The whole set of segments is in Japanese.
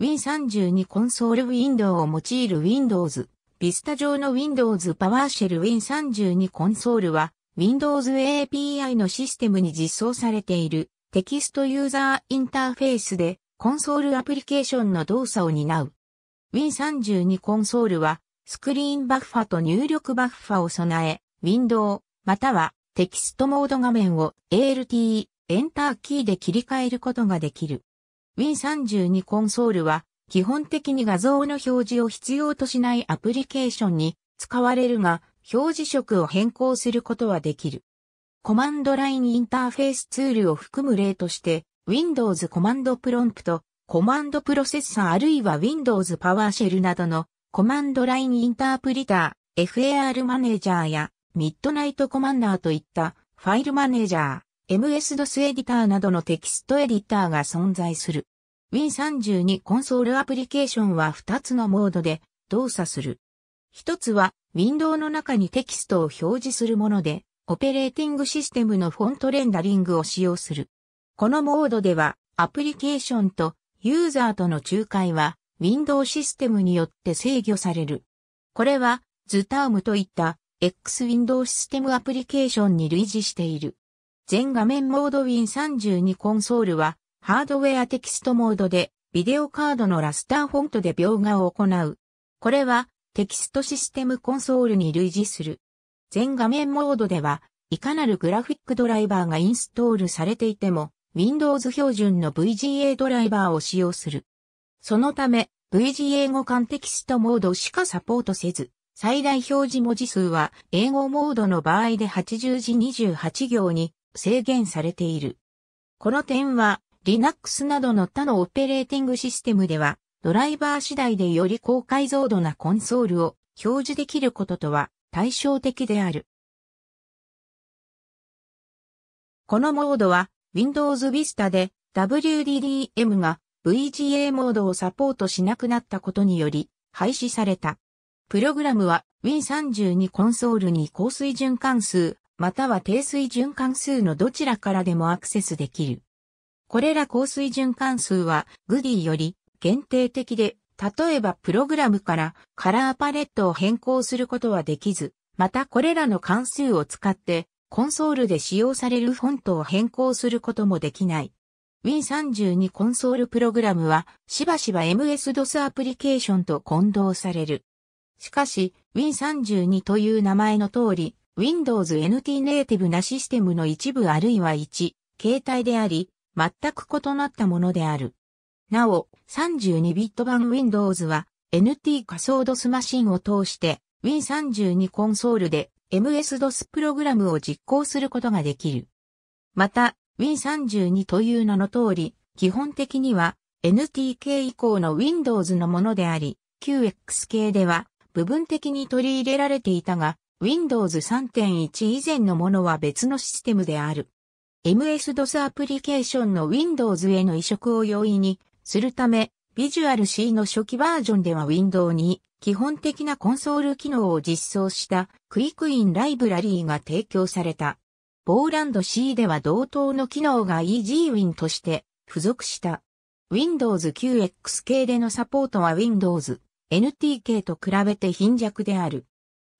Win32 コンソールウィンドウを用いる Windows、Vista 上の Windows PowerShell Win32 コンソールは Windows API のシステムに実装されているテキストユーザーインターフェースでコンソールアプリケーションの動作を担う。Win32 コンソールはスクリーンバッファと入力バッファを備え、ウィンドウ、またはテキストモード画面を ALT、エンターキーで切り替えることができる。Win32 コンソールは、基本的に画像の表示を必要としないアプリケーションに使われるが、表示色を変更することはできる。コマンドラインインターフェースツールを含む例として、Windows コマンドプロンプト、コマンドプロセッサーあるいは Windows パワーシェルなどのコマンドラインインタープリター、FAR マネージャーやミッドナイトコマンダーといったファイルマネージャー、MS-DOS エディターなどのテキストエディターが存在する。Win32 コンソールアプリケーションは2つのモードで動作する。1つは、ウィンドウの中にテキストを表示するもので、オペレーティングシステムのフォントレンダリングを使用する。このモードでは、アプリケーションとユーザーとの仲介は、ウィンドウシステムによって制御される。これは、ズタームといった X ウィンドウシステムアプリケーションに類似している。全画面モード Win32 コンソールは、ハードウェアテキストモードで、ビデオカードのラスターフォントで描画を行う。これは、テキストシステムコンソールに類似する。全画面モードでは、いかなるグラフィックドライバーがインストールされていても、Windows 標準の VGA ドライバーを使用する。そのため、VGA 互換テキストモードしかサポートせず、最大表示文字数は英語モードの場合で80字28行に制限されている。この点は Linux などの他のオペレーティングシステムではドライバー次第でより高解像度なコンソールを表示できることとは対照的である。このモードは Windows Vista で WDDM が VGA モードをサポートしなくなったことにより廃止された。プログラムは Win32 コンソールに高水準関数または低水準関数のどちらからでもアクセスできる。これら高水準関数は、グディより限定的で、例えばプログラムからカラーパレットを変更することはできず、またこれらの関数を使ってコンソールで使用されるフォントを変更することもできない。Win32 コンソールプログラムはしばしば MS-DOS アプリケーションと混同される。しかし Win32 という名前の通り Windows NT ネイティブなシステムの一部あるいは一、携帯であり、全く異なったものである。なお、32ビット版 Windows は NT 仮想 DOS マシンを通して Win32 コンソールで MS-DOS プログラムを実行することができる。また、Win32 という名の通り、基本的には NTK 以降の Windows のものであり、QX 系では部分的に取り入れられていたが、Windows 3.1以前のものは別のシステムである。MS-DOS アプリケーションの Windows への移植を容易にするため、Visual C の初期バージョンでは Windows に基本的なコンソール機能を実装したクイックインライブラリーが提供された。ボーランド C では同等の機能が EasyWin として付属した。Windows 9X 系でのサポートは Windows NT 系と比べて貧弱である。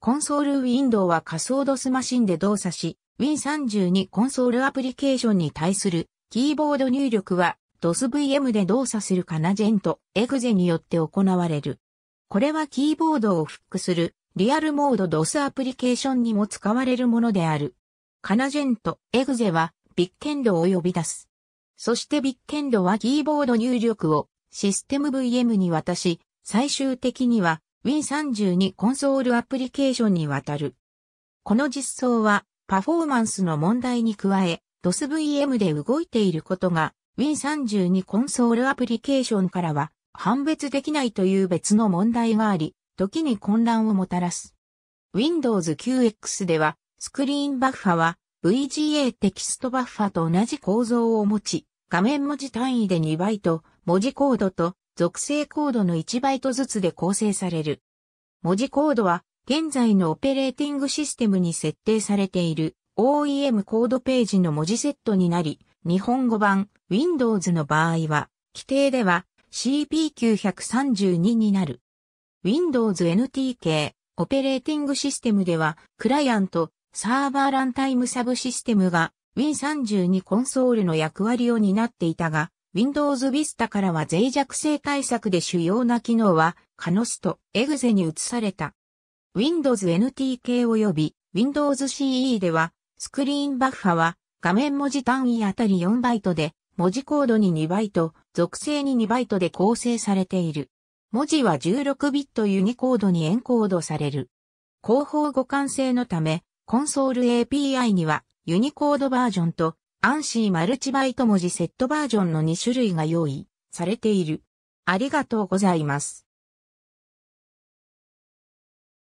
コンソールウィンドウは仮想ドスマシンで動作し、Win32 コンソールアプリケーションに対するキーボード入力は DOSVM で動作するカナジェント、エグゼによって行われる。これはキーボードをフックするリアルモード DOS アプリケーションにも使われるものである。カナジェント、エグゼはビッケンドを呼び出す。そしてビッケンドはキーボード入力をシステム VM に渡し、最終的には Win32 コンソールアプリケーションにわたる。この実装はパフォーマンスの問題に加え DOSVM で動いていることが Win32 コンソールアプリケーションからは判別できないという別の問題があり、時に混乱をもたらす。Windows 9X ではスクリーンバッファは VGA テキストバッファと同じ構造を持ち、画面文字単位で2バイト、文字コードと属性コードの1バイトずつで構成される。文字コードは、現在のオペレーティングシステムに設定されている OEM コードページの文字セットになり、日本語版 Windows の場合は、規定では CP932 になる。Windows NTK オペレーティングシステムでは、クライアント、サーバーランタイムサブシステムが Win32 コンソールの役割を担っていたが、Windows Vista からは脆弱性対策で主要な機能は、カノスとエグゼに移された。Windows NT 系及び Windows CE では、スクリーンバッファは、画面文字単位あたり4バイトで、文字コードに2バイト、属性に2バイトで構成されている。文字は16ビットユニコードにエンコードされる。広報互換性のため、コンソール API にはユニコードバージョンとアンシーマルチバイト文字セットバージョンの2種類が用意されている。ありがとうございます。